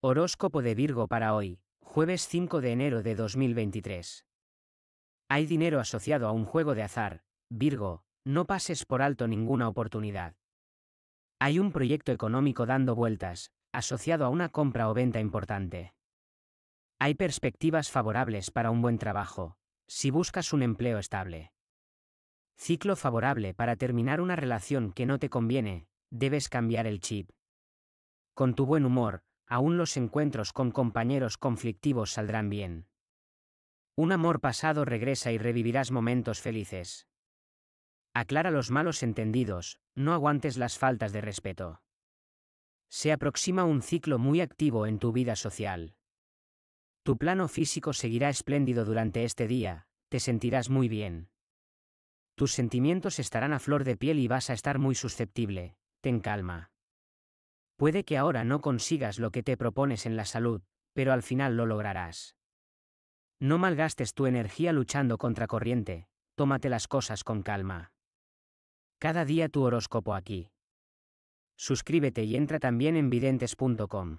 Horóscopo de Virgo para hoy, jueves 5 de enero de 2023. Hay dinero asociado a un juego de azar, Virgo, no pases por alto ninguna oportunidad. Hay un proyecto económico dando vueltas, asociado a una compra o venta importante. Hay perspectivas favorables para un buen trabajo, si buscas un empleo estable. Ciclo favorable para terminar una relación que no te conviene, debes cambiar el chip. Con tu buen humor, aún los encuentros con compañeros conflictivos saldrán bien. Un amor pasado regresa y revivirás momentos felices. Aclara los malos entendidos, no aguantes las faltas de respeto. Se aproxima un ciclo muy activo en tu vida social. Tu plano físico seguirá espléndido durante este día, te sentirás muy bien. Tus sentimientos estarán a flor de piel y vas a estar muy susceptible, ten calma. Puede que ahora no consigas lo que te propones en la salud, pero al final lo lograrás. No malgastes tu energía luchando contra corriente, tómate las cosas con calma. Cada día tu horóscopo aquí. Suscríbete y entra también en videntes.com.